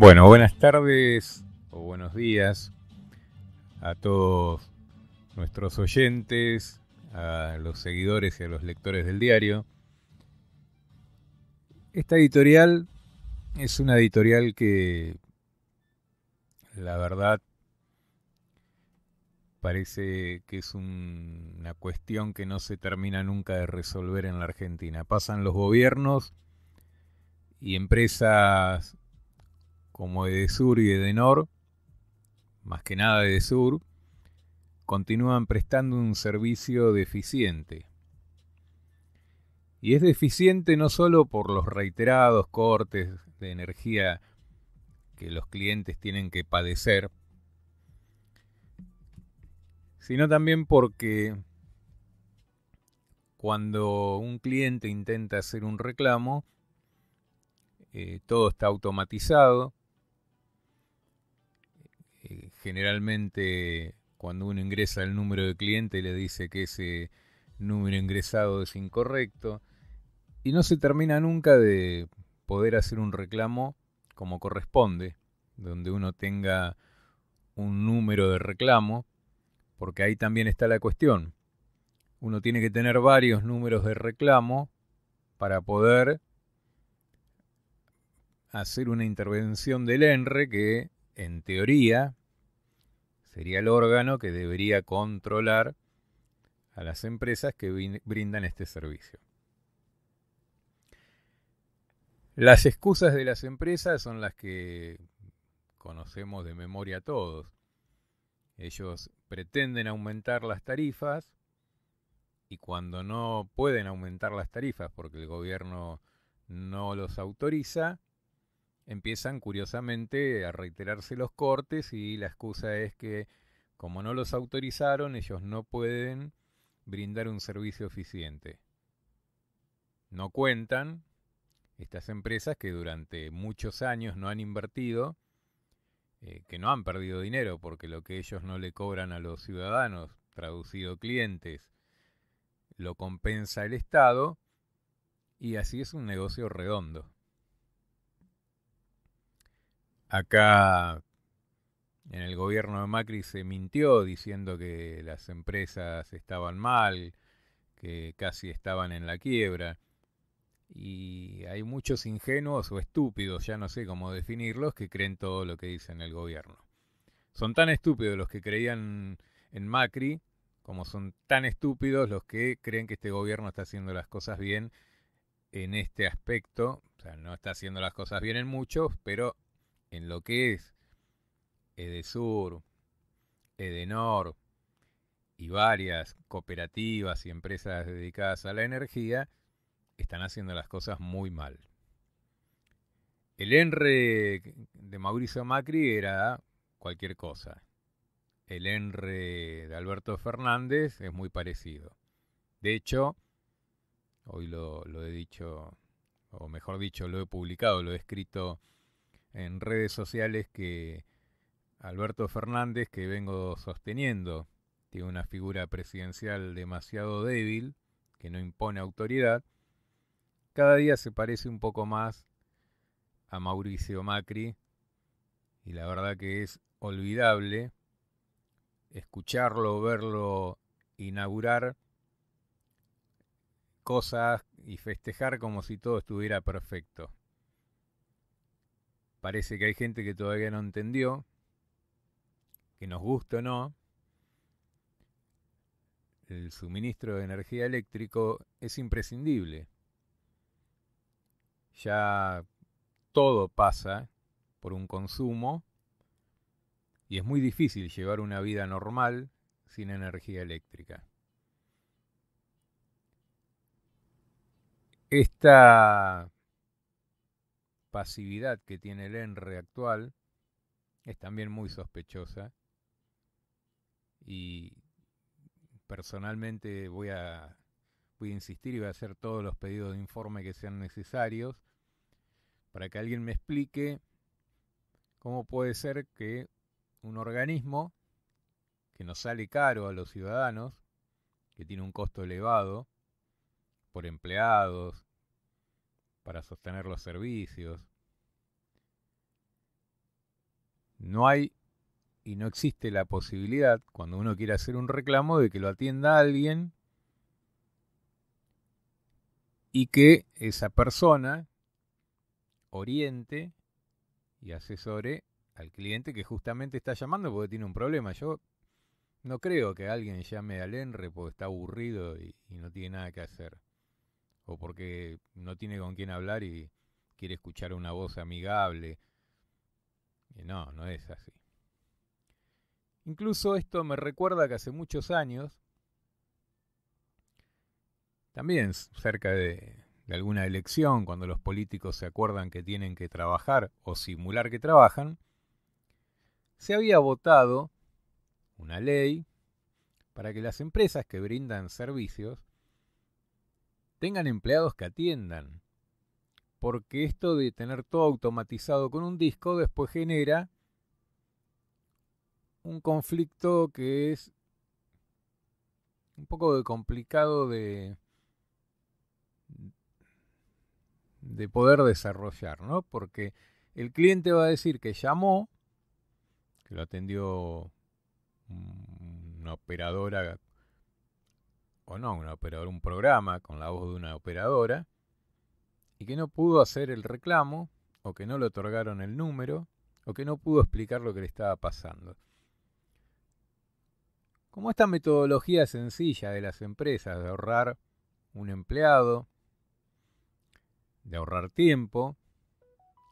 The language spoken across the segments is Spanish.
Bueno, buenas tardes o buenos días a todos nuestros oyentes, a los seguidores y a los lectores del diario. Esta editorial es una editorial que, la verdad, parece que es una cuestión que no se termina nunca de resolver en la Argentina. Pasan los gobiernos y empresas como de sur y de nor, más que nada de sur, continúan prestando un servicio deficiente. Y es deficiente no solo por los reiterados cortes de energía que los clientes tienen que padecer, sino también porque cuando un cliente intenta hacer un reclamo, eh, todo está automatizado, generalmente cuando uno ingresa el número de cliente le dice que ese número ingresado es incorrecto y no se termina nunca de poder hacer un reclamo como corresponde, donde uno tenga un número de reclamo, porque ahí también está la cuestión. Uno tiene que tener varios números de reclamo para poder hacer una intervención del ENRE que, en teoría, sería el órgano que debería controlar a las empresas que brindan este servicio. Las excusas de las empresas son las que conocemos de memoria todos. Ellos pretenden aumentar las tarifas y cuando no pueden aumentar las tarifas porque el gobierno no los autoriza, empiezan curiosamente a reiterarse los cortes y la excusa es que como no los autorizaron, ellos no pueden brindar un servicio eficiente. No cuentan estas empresas que durante muchos años no han invertido, eh, que no han perdido dinero, porque lo que ellos no le cobran a los ciudadanos, traducido clientes, lo compensa el Estado, y así es un negocio redondo. Acá en el gobierno de Macri se mintió diciendo que las empresas estaban mal, que casi estaban en la quiebra. Y hay muchos ingenuos o estúpidos, ya no sé cómo definirlos, que creen todo lo que en el gobierno. Son tan estúpidos los que creían en Macri, como son tan estúpidos los que creen que este gobierno está haciendo las cosas bien en este aspecto. O sea, no está haciendo las cosas bien en muchos, pero en lo que es Edesur, Edenor y varias cooperativas y empresas dedicadas a la energía, están haciendo las cosas muy mal. El ENRE de Mauricio Macri era cualquier cosa. El ENRE de Alberto Fernández es muy parecido. De hecho, hoy lo, lo he dicho, o mejor dicho, lo he publicado, lo he escrito en redes sociales que Alberto Fernández, que vengo sosteniendo, tiene una figura presidencial demasiado débil, que no impone autoridad, cada día se parece un poco más a Mauricio Macri y la verdad que es olvidable escucharlo, verlo inaugurar cosas y festejar como si todo estuviera perfecto parece que hay gente que todavía no entendió, que nos gusta o no, el suministro de energía eléctrica es imprescindible. Ya todo pasa por un consumo y es muy difícil llevar una vida normal sin energía eléctrica. Esta pasividad que tiene el ENRE actual es también muy sospechosa y personalmente voy a, voy a insistir y voy a hacer todos los pedidos de informe que sean necesarios para que alguien me explique cómo puede ser que un organismo que nos sale caro a los ciudadanos, que tiene un costo elevado por empleados, para sostener los servicios. No hay y no existe la posibilidad, cuando uno quiere hacer un reclamo, de que lo atienda alguien y que esa persona oriente y asesore al cliente que justamente está llamando porque tiene un problema. Yo no creo que alguien llame al ENRE porque está aburrido y, y no tiene nada que hacer o porque no tiene con quién hablar y quiere escuchar una voz amigable. Y eh, no, no es así. Incluso esto me recuerda que hace muchos años, también cerca de, de alguna elección, cuando los políticos se acuerdan que tienen que trabajar o simular que trabajan, se había votado una ley para que las empresas que brindan servicios tengan empleados que atiendan. Porque esto de tener todo automatizado con un disco después genera un conflicto que es un poco complicado de, de poder desarrollar, ¿no? Porque el cliente va a decir que llamó, que lo atendió una operadora o no, un programa con la voz de una operadora, y que no pudo hacer el reclamo, o que no le otorgaron el número, o que no pudo explicar lo que le estaba pasando. Como esta metodología sencilla de las empresas de ahorrar un empleado, de ahorrar tiempo,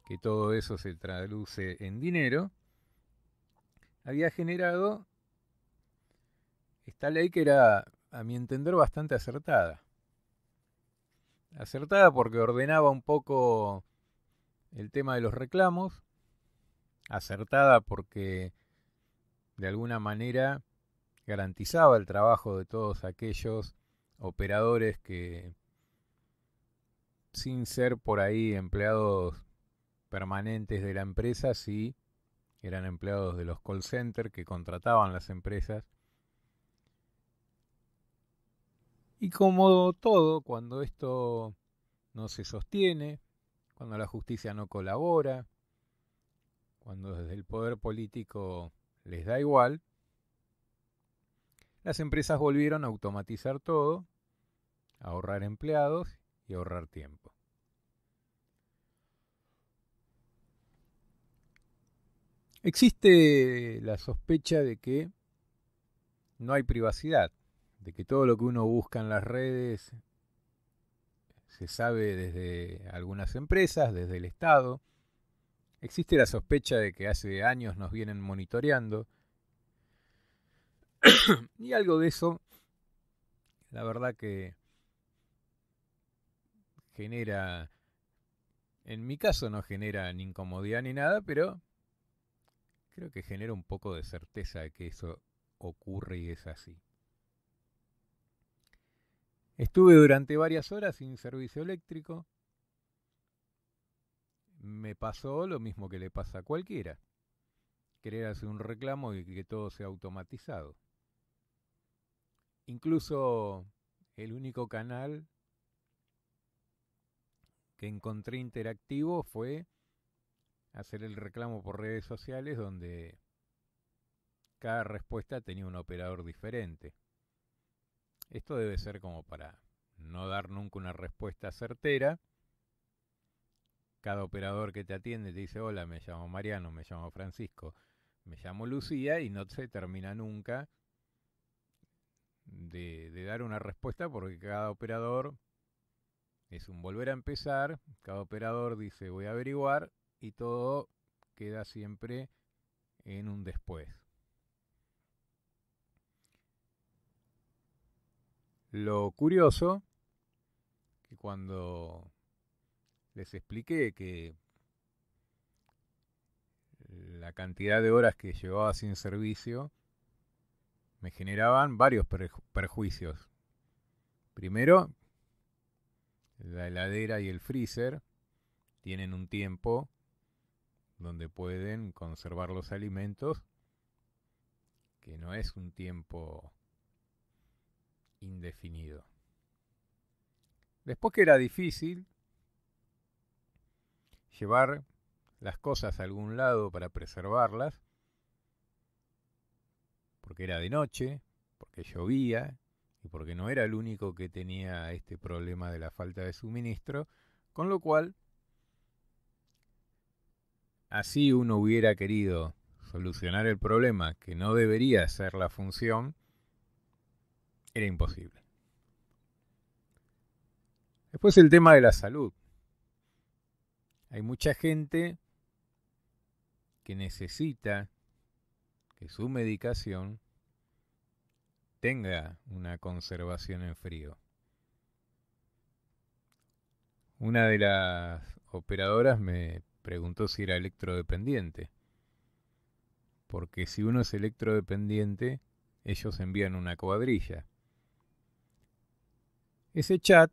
que todo eso se traduce en dinero, había generado esta ley que era a mi entender, bastante acertada. Acertada porque ordenaba un poco el tema de los reclamos. Acertada porque de alguna manera garantizaba el trabajo de todos aquellos operadores que, sin ser por ahí empleados permanentes de la empresa, sí eran empleados de los call centers que contrataban las empresas Y como todo, cuando esto no se sostiene, cuando la justicia no colabora, cuando desde el poder político les da igual, las empresas volvieron a automatizar todo, a ahorrar empleados y a ahorrar tiempo. Existe la sospecha de que no hay privacidad de que todo lo que uno busca en las redes se sabe desde algunas empresas, desde el Estado. Existe la sospecha de que hace años nos vienen monitoreando. y algo de eso, la verdad que genera, en mi caso no genera ni incomodidad ni nada, pero creo que genera un poco de certeza de que eso ocurre y es así. Estuve durante varias horas sin servicio eléctrico. Me pasó lo mismo que le pasa a cualquiera. Querer hacer un reclamo y que todo sea automatizado. Incluso el único canal que encontré interactivo fue hacer el reclamo por redes sociales donde cada respuesta tenía un operador diferente. Esto debe ser como para no dar nunca una respuesta certera. Cada operador que te atiende te dice, hola, me llamo Mariano, me llamo Francisco, me llamo Lucía y no se termina nunca de, de dar una respuesta porque cada operador es un volver a empezar, cada operador dice voy a averiguar y todo queda siempre en un después. Lo curioso, que cuando les expliqué que la cantidad de horas que llevaba sin servicio me generaban varios perjuicios. Primero, la heladera y el freezer tienen un tiempo donde pueden conservar los alimentos, que no es un tiempo indefinido. Después que era difícil llevar las cosas a algún lado para preservarlas, porque era de noche, porque llovía y porque no era el único que tenía este problema de la falta de suministro, con lo cual así uno hubiera querido solucionar el problema, que no debería ser la función, era imposible. Después el tema de la salud. Hay mucha gente que necesita que su medicación tenga una conservación en frío. Una de las operadoras me preguntó si era electrodependiente. Porque si uno es electrodependiente, ellos envían una cuadrilla. Ese chat,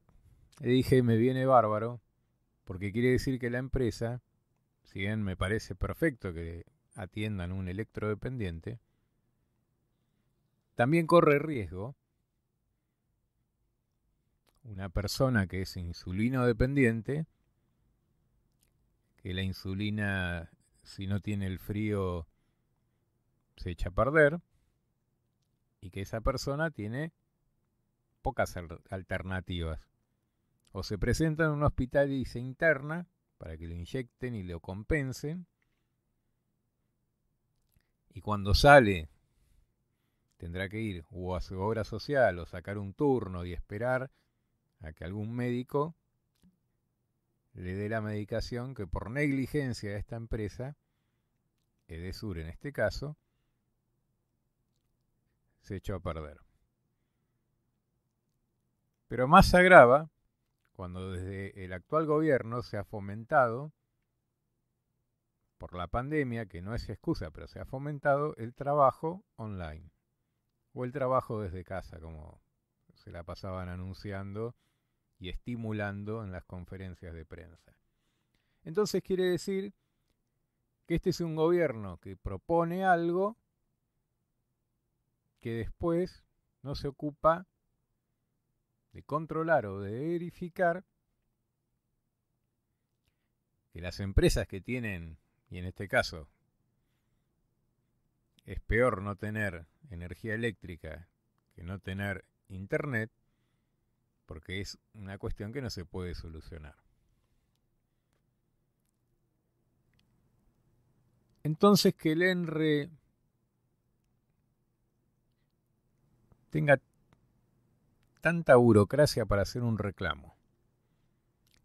le dije, me viene bárbaro, porque quiere decir que la empresa, si bien me parece perfecto que atiendan un electrodependiente, también corre riesgo una persona que es insulino dependiente, que la insulina si no tiene el frío se echa a perder, y que esa persona tiene pocas alternativas. O se presenta en un hospital y se interna para que lo inyecten y lo compensen. Y cuando sale, tendrá que ir o a su obra social o sacar un turno y esperar a que algún médico le dé la medicación que por negligencia de esta empresa, Edesur en este caso, se echó a perder. Pero más se agrava cuando desde el actual gobierno se ha fomentado, por la pandemia, que no es excusa, pero se ha fomentado el trabajo online o el trabajo desde casa, como se la pasaban anunciando y estimulando en las conferencias de prensa. Entonces quiere decir que este es un gobierno que propone algo que después no se ocupa de controlar o de verificar que las empresas que tienen, y en este caso es peor no tener energía eléctrica que no tener internet, porque es una cuestión que no se puede solucionar. Entonces que el ENRE tenga tanta burocracia para hacer un reclamo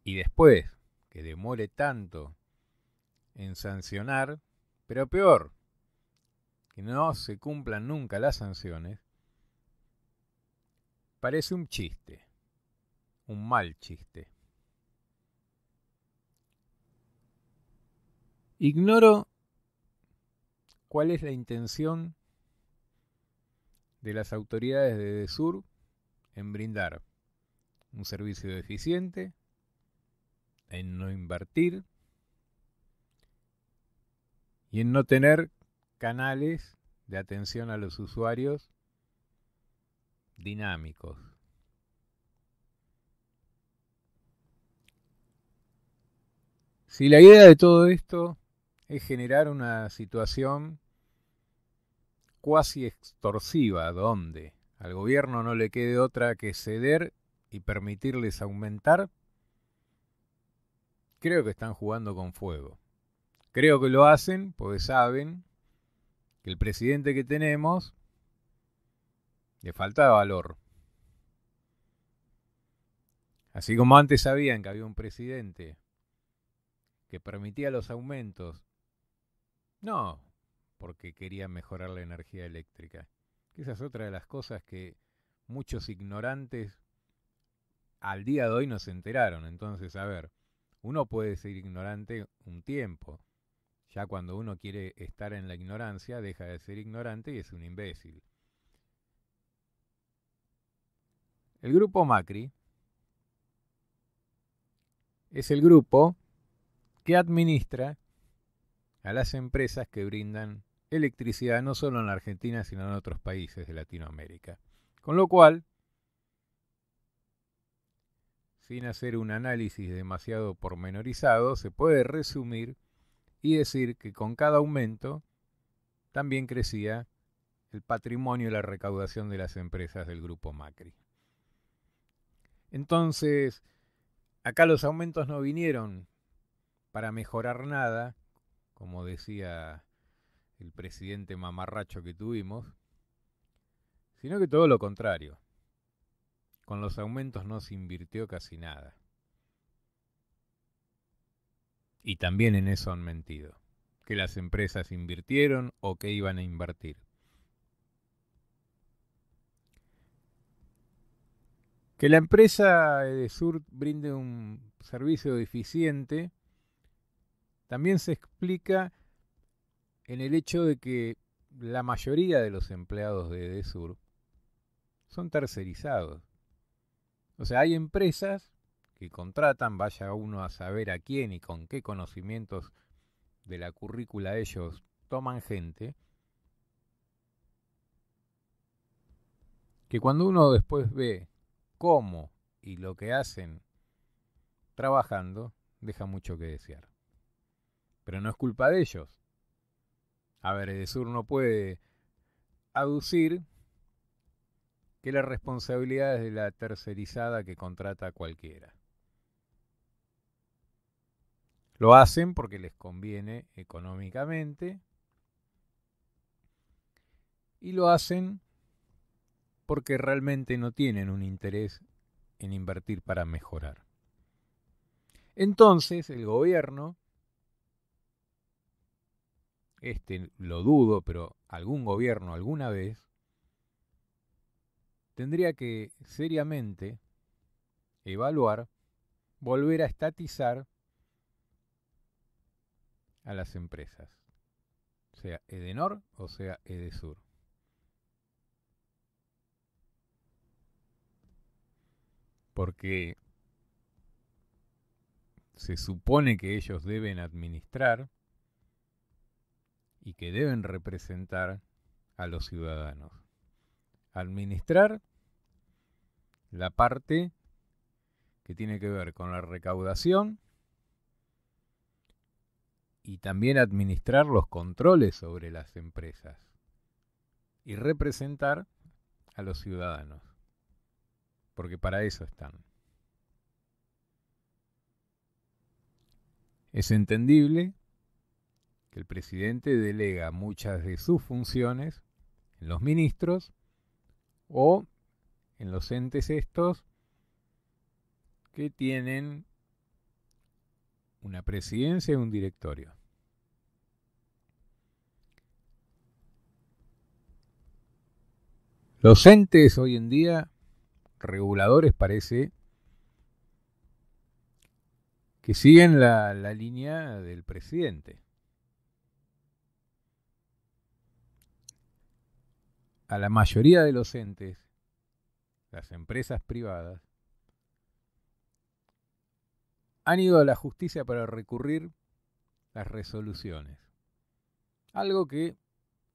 y después que demore tanto en sancionar, pero peor, que no se cumplan nunca las sanciones, parece un chiste, un mal chiste. Ignoro cuál es la intención de las autoridades de Sur en brindar un servicio eficiente, en no invertir y en no tener canales de atención a los usuarios dinámicos. Si la idea de todo esto es generar una situación cuasi extorsiva ¿dónde? al gobierno no le quede otra que ceder y permitirles aumentar, creo que están jugando con fuego. Creo que lo hacen porque saben que el presidente que tenemos le falta valor. Así como antes sabían que había un presidente que permitía los aumentos, no porque quería mejorar la energía eléctrica esa es otra de las cosas que muchos ignorantes al día de hoy no se enteraron. Entonces, a ver, uno puede ser ignorante un tiempo. Ya cuando uno quiere estar en la ignorancia, deja de ser ignorante y es un imbécil. El grupo Macri es el grupo que administra a las empresas que brindan electricidad no solo en la Argentina, sino en otros países de Latinoamérica. Con lo cual, sin hacer un análisis demasiado pormenorizado, se puede resumir y decir que con cada aumento también crecía el patrimonio y la recaudación de las empresas del grupo Macri. Entonces, acá los aumentos no vinieron para mejorar nada, como decía el presidente mamarracho que tuvimos, sino que todo lo contrario. Con los aumentos no se invirtió casi nada. Y también en eso han mentido, que las empresas invirtieron o que iban a invertir. Que la empresa de Sur brinde un servicio deficiente también se explica en el hecho de que la mayoría de los empleados de EDESUR son tercerizados. O sea, hay empresas que contratan, vaya uno a saber a quién y con qué conocimientos de la currícula ellos toman gente, que cuando uno después ve cómo y lo que hacen trabajando, deja mucho que desear. Pero no es culpa de ellos, a ver, el sur no puede aducir que la responsabilidad es de la tercerizada que contrata a cualquiera. Lo hacen porque les conviene económicamente y lo hacen porque realmente no tienen un interés en invertir para mejorar. Entonces el gobierno este lo dudo, pero algún gobierno alguna vez, tendría que seriamente evaluar volver a estatizar a las empresas, sea Edenor o sea Edesur. Porque se supone que ellos deben administrar y que deben representar a los ciudadanos. Administrar la parte que tiene que ver con la recaudación y también administrar los controles sobre las empresas y representar a los ciudadanos, porque para eso están. Es entendible el presidente delega muchas de sus funciones en los ministros o en los entes estos que tienen una presidencia y un directorio. Los entes hoy en día, reguladores parece, que siguen la, línea del presidente. a la mayoría de los entes, las empresas privadas, han ido a la justicia para recurrir las resoluciones. Algo que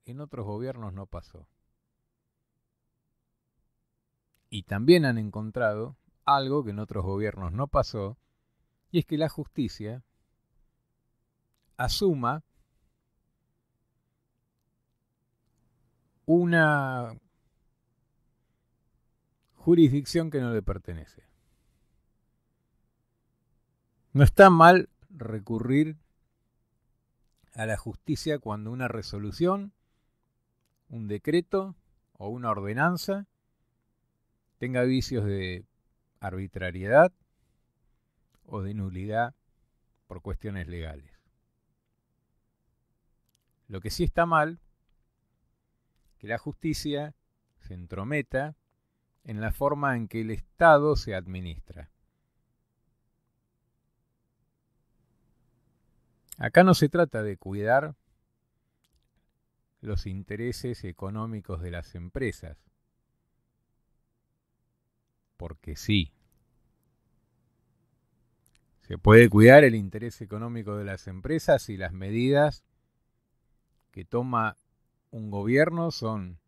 en otros gobiernos no pasó. Y también han encontrado algo que en otros gobiernos no pasó, y es que la justicia asuma una jurisdicción que no le pertenece. No está mal recurrir a la justicia cuando una resolución, un decreto o una ordenanza tenga vicios de arbitrariedad o de nulidad por cuestiones legales. Lo que sí está mal que la justicia se entrometa en la forma en que el Estado se administra. Acá no se trata de cuidar los intereses económicos de las empresas, porque sí. Se puede cuidar el interés económico de las empresas y las medidas que toma un gobierno son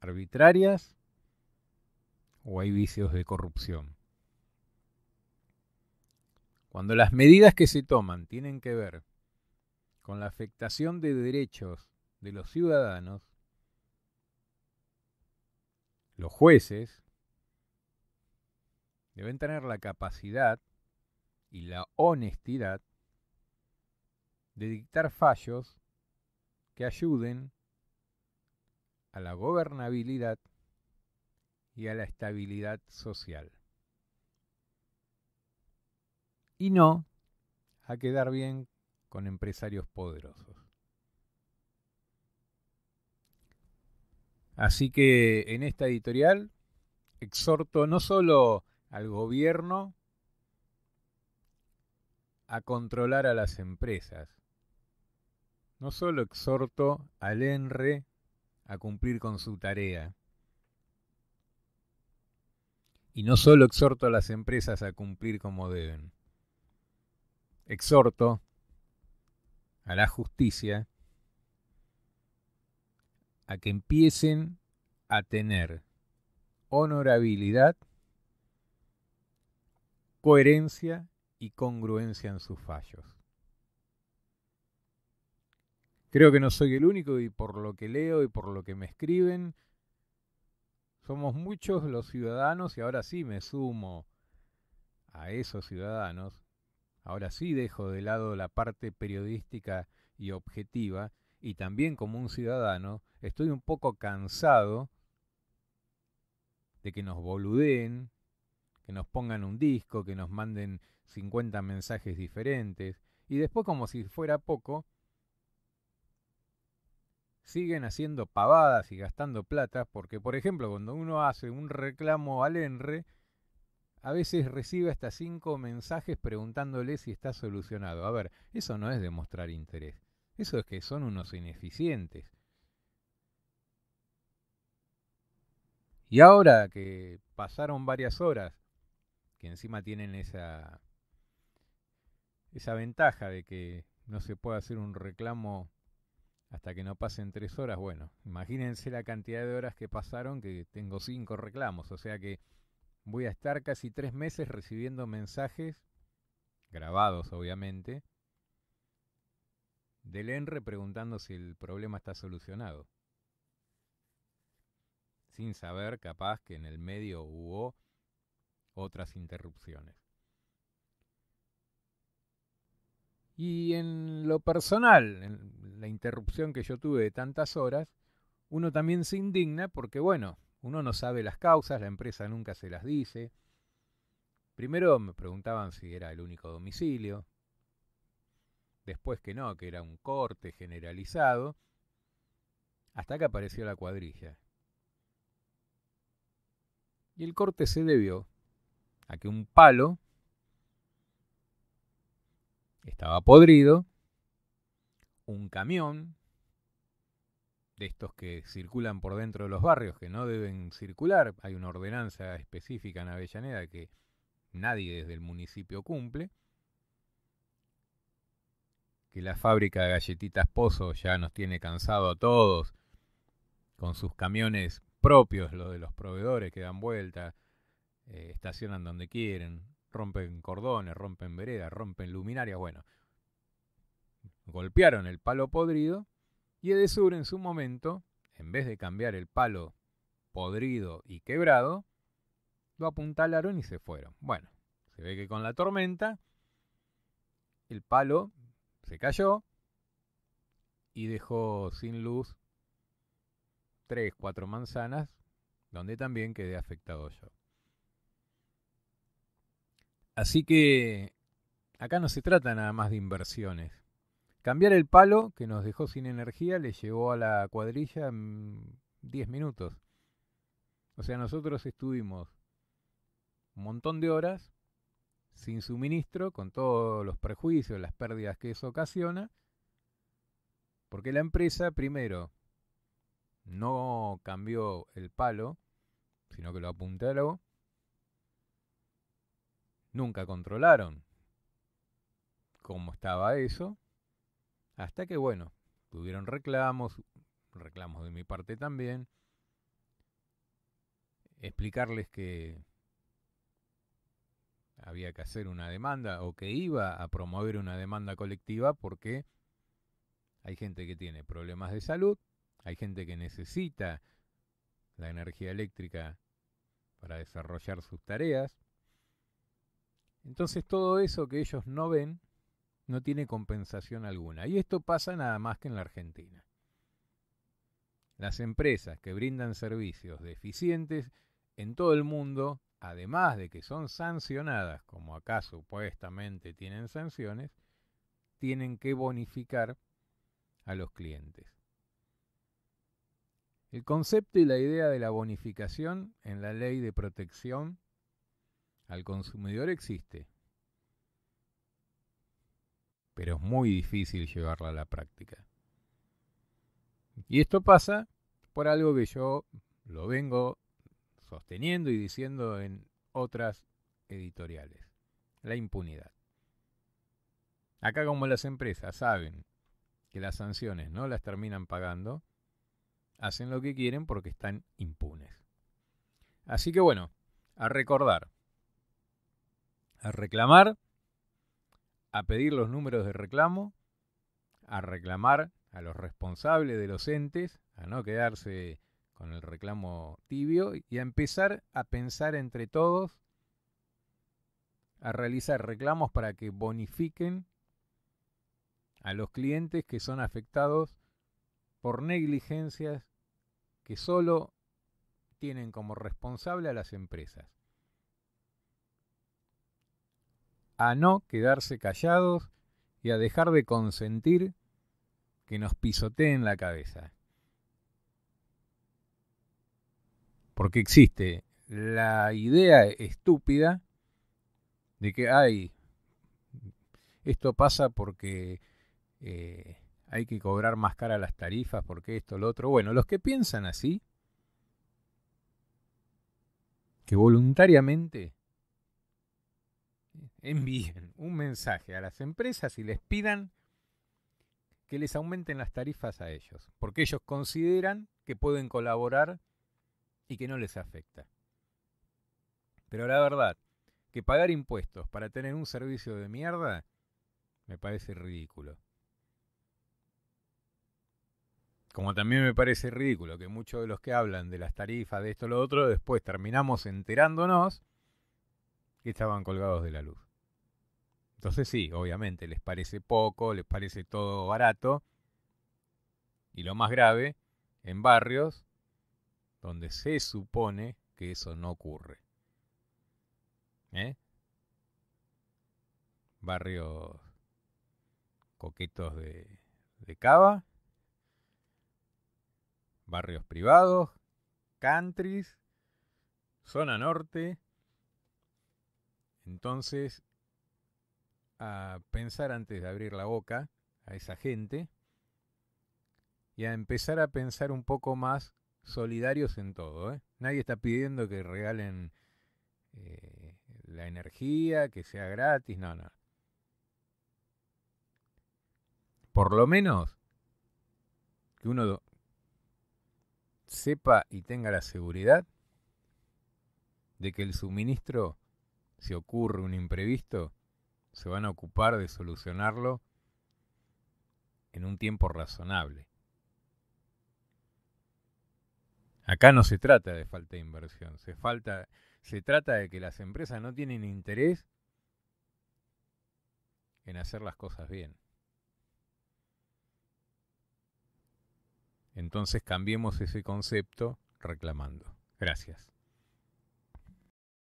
arbitrarias o hay vicios de corrupción. Cuando las medidas que se toman tienen que ver con la afectación de derechos de los ciudadanos, los jueces deben tener la capacidad y la honestidad de dictar fallos que ayuden a la gobernabilidad y a la estabilidad social. Y no a quedar bien con empresarios poderosos. Así que en esta editorial exhorto no solo al gobierno a controlar a las empresas, no solo exhorto al ENRE a cumplir con su tarea. Y no solo exhorto a las empresas a cumplir como deben, exhorto a la justicia a que empiecen a tener honorabilidad, coherencia y congruencia en sus fallos. Creo que no soy el único y por lo que leo y por lo que me escriben, somos muchos los ciudadanos y ahora sí me sumo a esos ciudadanos, ahora sí dejo de lado la parte periodística y objetiva y también como un ciudadano estoy un poco cansado de que nos boludeen, que nos pongan un disco, que nos manden 50 mensajes diferentes y después como si fuera poco, siguen haciendo pavadas y gastando plata, porque por ejemplo cuando uno hace un reclamo al ENRE, a veces recibe hasta cinco mensajes preguntándole si está solucionado. A ver, eso no es demostrar interés, eso es que son unos ineficientes. Y ahora que pasaron varias horas, que encima tienen esa, esa ventaja de que no se puede hacer un reclamo hasta que no pasen tres horas. Bueno, imagínense la cantidad de horas que pasaron, que tengo cinco reclamos, o sea que voy a estar casi tres meses recibiendo mensajes, grabados obviamente, del ENRE preguntando si el problema está solucionado. Sin saber, capaz, que en el medio hubo otras interrupciones. Y en lo personal, la interrupción que yo tuve de tantas horas, uno también se indigna porque, bueno, uno no sabe las causas, la empresa nunca se las dice. Primero me preguntaban si era el único domicilio, después que no, que era un corte generalizado, hasta que apareció la cuadrilla. Y el corte se debió a que un palo estaba podrido un camión de estos que circulan por dentro de los barrios, que no deben circular. Hay una ordenanza específica en Avellaneda que nadie desde el municipio cumple. Que la fábrica de galletitas Pozo ya nos tiene cansado a todos con sus camiones propios, los de los proveedores que dan vuelta, eh, estacionan donde quieren, rompen cordones, rompen veredas, rompen luminarias, bueno, golpearon el palo podrido y Edesur en su momento, en vez de cambiar el palo podrido y quebrado, lo apuntalaron y se fueron. Bueno, se ve que con la tormenta el palo se cayó y dejó sin luz tres, cuatro manzanas, donde también quedé afectado yo. Así que acá no se trata nada más de inversiones. Cambiar el palo, que nos dejó sin energía, le llevó a la cuadrilla mm, en 10 minutos. O sea, nosotros estuvimos un montón de horas sin suministro, con todos los perjuicios, las pérdidas que eso ocasiona, porque la empresa primero no cambió el palo, sino que lo apuntaron, nunca controlaron cómo estaba eso, hasta que, bueno, tuvieron reclamos, reclamos de mi parte también. Explicarles que había que hacer una demanda o que iba a promover una demanda colectiva porque hay gente que tiene problemas de salud, hay gente que necesita la energía eléctrica para desarrollar sus tareas. Entonces todo eso que ellos no ven no tiene compensación alguna. Y esto pasa nada más que en la Argentina. Las empresas que brindan servicios deficientes en todo el mundo, además de que son sancionadas, como acá supuestamente tienen sanciones, tienen que bonificar a los clientes. El concepto y la idea de la bonificación en la ley de protección al consumidor existe, pero es muy difícil llevarla a la práctica. Y esto pasa por algo que yo lo vengo sosteniendo y diciendo en otras editoriales, la impunidad. Acá como las empresas saben que las sanciones no las terminan pagando, hacen lo que quieren porque están impunes. Así que bueno, a recordar, a reclamar a pedir los números de reclamo, a reclamar a los responsables de los entes, a no quedarse con el reclamo tibio y a empezar a pensar entre todos, a realizar reclamos para que bonifiquen a los clientes que son afectados por negligencias que solo tienen como responsable a las empresas. a no quedarse callados y a dejar de consentir que nos pisoteen la cabeza. Porque existe la idea estúpida de que, hay esto pasa porque eh, hay que cobrar más cara las tarifas, porque esto, lo otro. Bueno, los que piensan así, que voluntariamente envíen un mensaje a las empresas y les pidan que les aumenten las tarifas a ellos, porque ellos consideran que pueden colaborar y que no les afecta. Pero la verdad, que pagar impuestos para tener un servicio de mierda me parece ridículo. Como también me parece ridículo que muchos de los que hablan de las tarifas, de esto, lo otro, después terminamos enterándonos que estaban colgados de la luz. Entonces sí, obviamente, les parece poco, les parece todo barato. Y lo más grave, en barrios donde se supone que eso no ocurre. ¿Eh? Barrios coquetos de, de cava, barrios privados, countries, zona norte. Entonces, a pensar antes de abrir la boca a esa gente y a empezar a pensar un poco más solidarios en todo. ¿eh? Nadie está pidiendo que regalen eh, la energía, que sea gratis, no, no. Por lo menos que uno sepa y tenga la seguridad de que el suministro, si ocurre un imprevisto, se van a ocupar de solucionarlo en un tiempo razonable. Acá no se trata de falta de inversión, se, falta, se trata de que las empresas no tienen interés en hacer las cosas bien. Entonces cambiemos ese concepto reclamando. Gracias.